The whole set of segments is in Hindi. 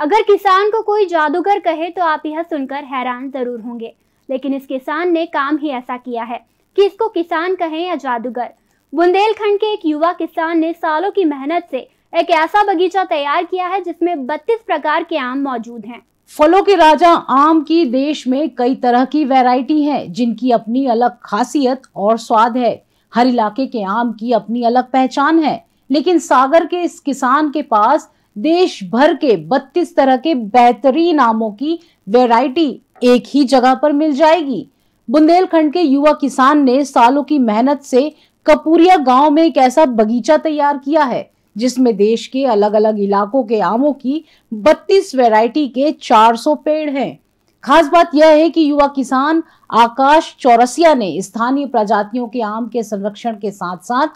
अगर किसान को कोई जादूगर कहे तो आप यह सुनकर हैरान जरूर होंगे लेकिन इस किसान ने काम ही ऐसा किया है कि इसको किसान कहें या जादूगर बुंदेलखंड के एक युवा किसान ने सालों की मेहनत से एक ऐसा बगीचा तैयार किया है जिसमें 32 प्रकार के आम मौजूद हैं फलों के राजा आम की देश में कई तरह की वैरायटी है जिनकी अपनी अलग खासियत और स्वाद है हर इलाके के आम की अपनी अलग पहचान है लेकिन सागर के इस किसान के पास देश भर के 32 तरह के बेहतरीन आमों की वैरायटी एक ही जगह पर मिल जाएगी बुंदेलखंड के युवा किसान ने सालों की मेहनत से कपूरिया गांव में एक ऐसा बगीचा तैयार किया है जिसमें देश के अलग अलग इलाकों के आमों की 32 वैरायटी के 400 पेड़ हैं खास बात यह है कि युवा किसान आकाश चौरसिया ने स्थानीय प्रजातियों के आम के संरक्षण के साथ साथ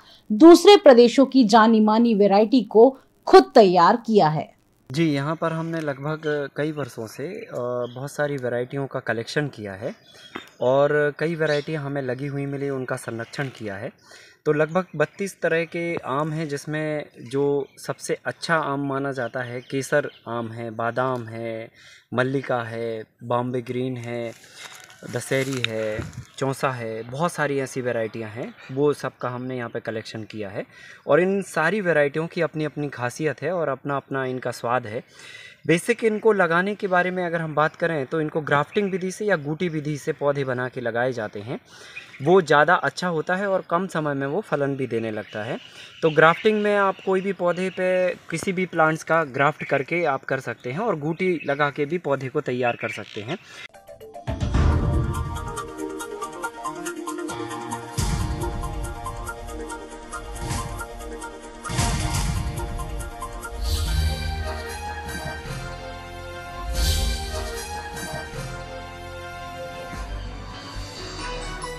दूसरे प्रदेशों की जानी मानी वेराइटी को खुद तैयार किया है जी यहाँ पर हमने लगभग कई वर्षों से बहुत सारी वैरायटियों का कलेक्शन किया है और कई वैरायटियाँ हमें लगी हुई मिली उनका संरक्षण किया है तो लगभग 32 तरह के आम हैं जिसमें जो सबसे अच्छा आम माना जाता है केसर आम है बादाम है मल्लिका है बॉम्बे ग्रीन है दशहरी है चौंसा है बहुत सारी ऐसी वेराइटियाँ हैं वो सब का हमने यहाँ पे कलेक्शन किया है और इन सारी वेराइटियों की अपनी अपनी खासियत है और अपना अपना इनका स्वाद है बेसिक इनको लगाने के बारे में अगर हम बात करें तो इनको ग्राफ्टिंग विधि से या गूटी विधि से पौधे बना के लगाए जाते हैं वो ज़्यादा अच्छा होता है और कम समय में वो फलन भी देने लगता है तो ग्राफ्टिंग में आप कोई भी पौधे पे किसी भी प्लांट्स का ग्राफ्ट करके आप कर सकते हैं और गूटी लगा के भी पौधे को तैयार कर सकते हैं